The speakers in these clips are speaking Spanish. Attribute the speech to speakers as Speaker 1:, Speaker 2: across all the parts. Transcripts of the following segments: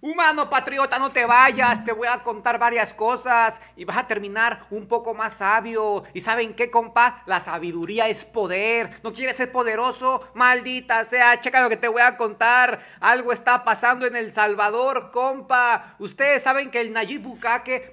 Speaker 1: Humano patriota, no te vayas, te voy a contar varias cosas y vas a terminar un poco más sabio. ¿Y saben qué, compa? La sabiduría es poder. ¿No quieres ser poderoso? Maldita sea, checa lo que te voy a contar. Algo está pasando en El Salvador, compa. Ustedes saben que el Nayib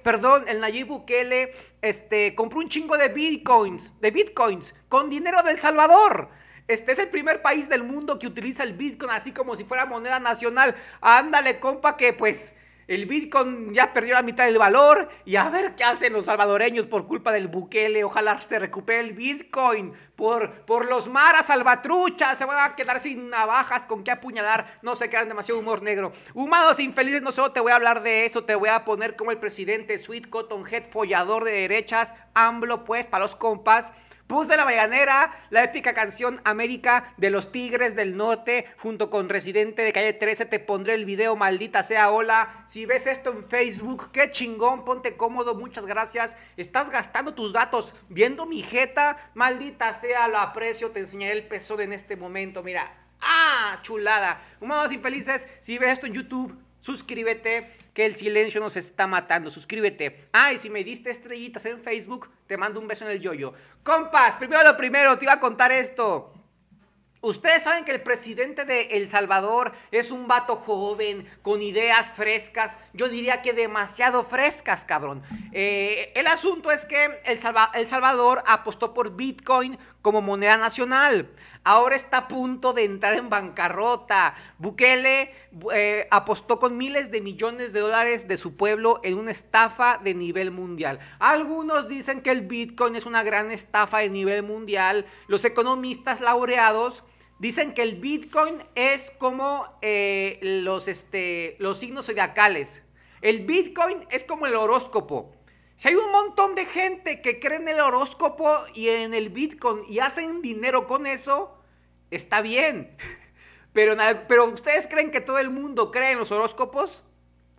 Speaker 1: perdón, el Nayib Bukele, este, compró un chingo de bitcoins, de bitcoins, con dinero del Salvador. Este es el primer país del mundo que utiliza el Bitcoin así como si fuera moneda nacional. Ándale, compa, que pues el Bitcoin ya perdió la mitad del valor y a ver qué hacen los salvadoreños por culpa del Bukele. Ojalá se recupere el Bitcoin. Por, por los maras salvatruchas se van a quedar sin navajas con qué apuñalar. No se crean demasiado humor negro. humados infelices, no solo te voy a hablar de eso, te voy a poner como el presidente Sweet Cotton Head, follador de derechas, AMLO, pues, para los compas Puse la mañanera, la épica canción América de los Tigres del Norte, junto con Residente de Calle 13. Te pondré el video, maldita sea, hola. Si ves esto en Facebook, qué chingón, ponte cómodo, muchas gracias. Estás gastando tus datos viendo mi jeta, maldita sea, lo aprecio. Te enseñaré el de en este momento, mira. ¡Ah! Chulada. Humanos infelices, si ves esto en YouTube, suscríbete, que el silencio nos está matando, suscríbete. Ah, y si me diste estrellitas en Facebook, te mando un beso en el yoyo. Compas, primero lo primero, te iba a contar esto. Ustedes saben que el presidente de El Salvador es un vato joven, con ideas frescas, yo diría que demasiado frescas, cabrón. Eh, el asunto es que el Salvador apostó por Bitcoin como moneda nacional ahora está a punto de entrar en bancarrota. Bukele eh, apostó con miles de millones de dólares de su pueblo en una estafa de nivel mundial. Algunos dicen que el Bitcoin es una gran estafa de nivel mundial. Los economistas laureados dicen que el Bitcoin es como eh, los, este, los signos zodiacales. El Bitcoin es como el horóscopo. Si hay un montón de gente que cree en el horóscopo y en el Bitcoin y hacen dinero con eso, está bien. Pero, pero ustedes creen que todo el mundo cree en los horóscopos?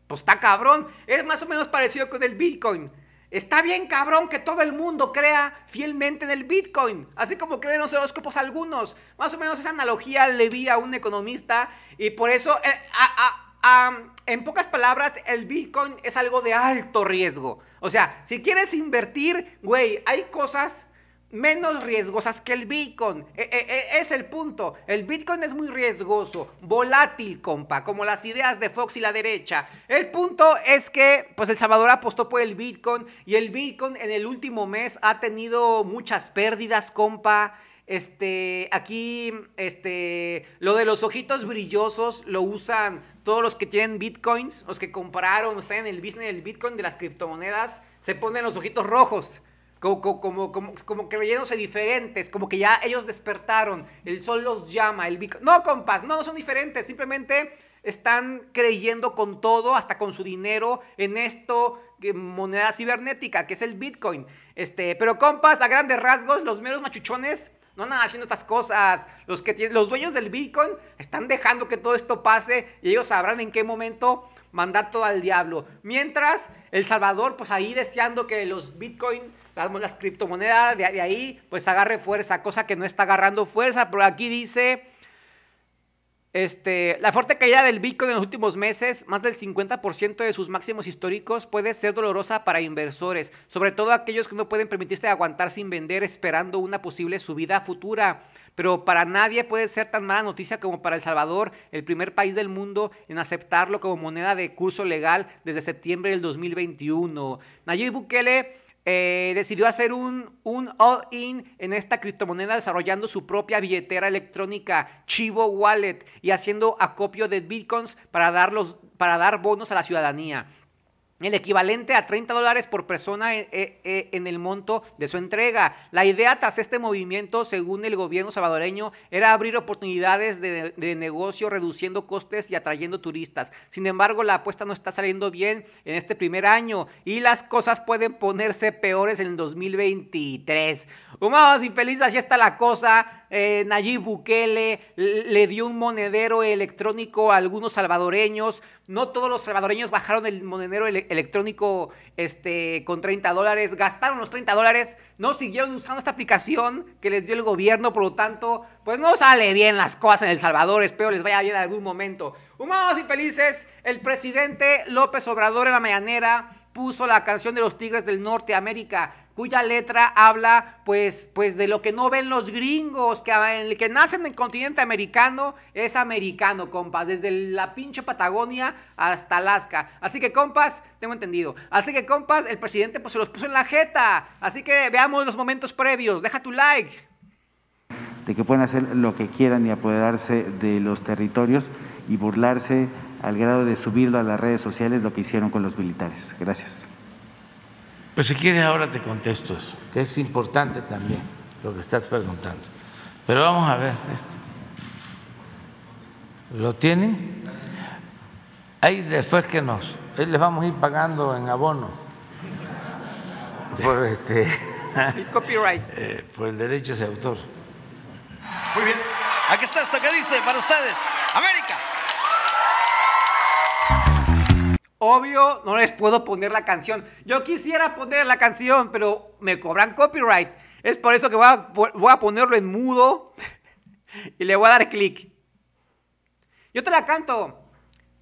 Speaker 1: Pues está cabrón. Es más o menos parecido con el Bitcoin. Está bien cabrón que todo el mundo crea fielmente en el Bitcoin, así como creen los horóscopos algunos. Más o menos esa analogía le vi a un economista y por eso... Eh, en pocas palabras, el Bitcoin es algo de alto riesgo. O sea, si quieres invertir, güey, hay cosas menos riesgosas que el Bitcoin. E, e, e, es el punto. El Bitcoin es muy riesgoso, volátil, compa, como las ideas de Fox y la derecha. El punto es que, pues, El Salvador apostó por el Bitcoin y el Bitcoin en el último mes ha tenido muchas pérdidas, compa. Este, aquí, este, lo de los ojitos brillosos lo usan todos los que tienen bitcoins, los que compraron están en el business del bitcoin, de las criptomonedas, se ponen los ojitos rojos. Como, como, como, creyéndose diferentes, como que ya ellos despertaron, el sol los llama, el bitcoin. No, compas, no, no son diferentes, simplemente están creyendo con todo, hasta con su dinero, en esto, moneda cibernética, que es el bitcoin. Este, pero compas, a grandes rasgos, los meros machuchones no nada haciendo estas cosas. Los, que, los dueños del Bitcoin están dejando que todo esto pase y ellos sabrán en qué momento mandar todo al diablo. Mientras El Salvador, pues ahí deseando que los Bitcoin, las, las criptomonedas de ahí, pues agarre fuerza, cosa que no está agarrando fuerza. Pero aquí dice este, la fuerte caída del Bitcoin en los últimos meses, más del 50% de sus máximos históricos, puede ser dolorosa para inversores, sobre todo aquellos que no pueden permitirse aguantar sin vender esperando una posible subida futura. Pero para nadie puede ser tan mala noticia como para El Salvador, el primer país del mundo en aceptarlo como moneda de curso legal desde septiembre del 2021. Nayib Bukele eh, decidió hacer un, all-in en esta criptomoneda desarrollando su propia billetera electrónica, Chivo Wallet, y haciendo acopio de bitcoins para para dar bonos a la ciudadanía el equivalente a 30 dólares por persona eh, eh, eh, en, el monto de su entrega. La idea tras este movimiento, según el gobierno salvadoreño, era abrir oportunidades de, negocio reduciendo costes y atrayendo turistas. Sin embargo, la apuesta no está saliendo bien en este primer año y las cosas pueden ponerse peores en el 2023. Humanos infeliz, así está la cosa. Nayib Bukele le dio un monedero electrónico a algunos salvadoreños. No todos los salvadoreños bajaron el monedero electrónico electrónico este, con 30 dólares, gastaron los 30 dólares, no siguieron usando esta aplicación que les dio el gobierno, por lo tanto, pues no sale bien las cosas en El Salvador, espero les vaya bien en algún momento. Humanos y felices, el presidente López Obrador en la mañanera puso la canción de los Tigres del Norte América cuya letra habla pues, pues de lo que no ven los gringos, que el que nacen en el continente americano es americano, compas, desde la pinche Patagonia hasta Alaska. Así que, compas, tengo entendido. Así que, compas, el presidente pues se los puso en la jeta. Así que veamos los momentos previos. Deja tu like. De que pueden hacer lo que quieran y apoderarse de los territorios y burlarse al grado de subirlo a las redes sociales lo que hicieron con los militares. Gracias. Pues si quieres ahora te contesto eso, que es importante también lo que estás preguntando. Pero vamos a ver esto. ¿Lo tienen? Ahí después que nos, les vamos a ir pagando en abono por este el copyright. Eh, por el derecho de autor. Muy bien. Aquí está esta que dice para ustedes. América. obvio, no les puedo poner la canción. Yo quisiera poner la canción, pero me cobran copyright. Es por eso que voy a, ponerlo en mudo y le voy a dar clic. Yo te la canto.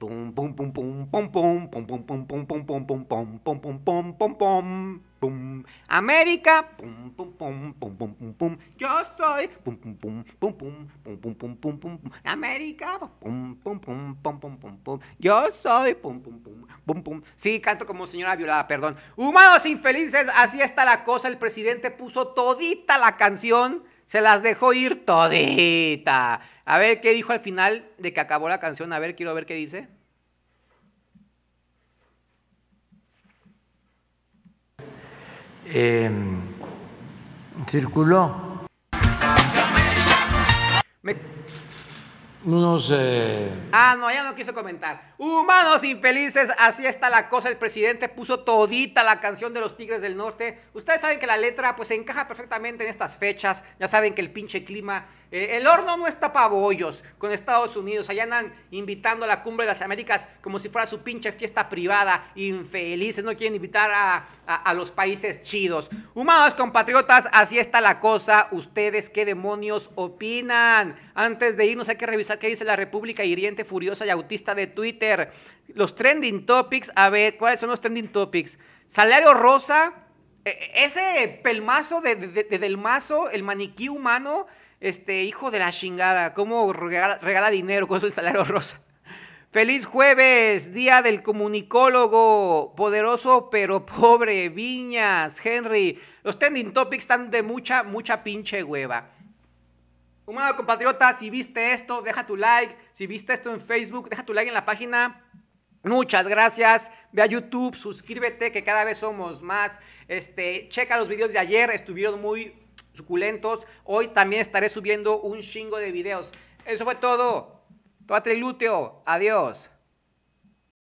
Speaker 1: Pum pum pum pum pum pum pum pum pum pum pum pum pum pum pum pum pum pum pum pum América pum pum pum pum pum pum pum yo soy pum pum pum pum pum pum pum pum pum pum América pum pum pum pum pum pum pum yo soy pum pum pum pum pum sí canto como señora violada perdón humanos infelices así está la cosa el presidente puso todita la canción se las dejó ir todita a ver qué dijo al final de que acabó la canción. A ver, quiero ver qué dice. Em, circuló Me... sé. Eh, ah, no, ya no quiso comentar. Humanos infelices, así está la cosa. El presidente puso todita la canción de los Tigres del Norte. Ustedes saben que la letra pues encaja perfectamente en estas fechas. Ya saben que el pinche clima eh, el horno no está pa' bollos con Estados Unidos. Allá andan invitando a la cumbre de las Américas como si fuera su pinche fiesta privada. Infelices, no quieren invitar a, los países chidos. Humanos compatriotas, así está la cosa. ¿Ustedes qué demonios opinan? Antes de irnos hay que revisar qué dice la República hiriente, furiosa y autista de Twitter. Los trending topics, a ver, ¿cuáles son los trending topics? Salario rosa, e, e, ese pelmazo de, de, del mazo, el maniquí humano, este hijo de la chingada, cómo regala, dinero con el salario rosa. Feliz jueves, día del comunicólogo, poderoso pero pobre, Viñas, Henry. Los trending topics están de mucha, mucha pinche hueva. Humano compatriota, si viste esto, deja tu like. Si viste esto en Facebook, deja tu like en la página. Muchas gracias. Ve a YouTube, suscríbete, que cada vez somos más. Este, checa los videos de ayer, estuvieron muy suculentos. Hoy también estaré subiendo un chingo de videos. Eso fue todo. tu el Adiós.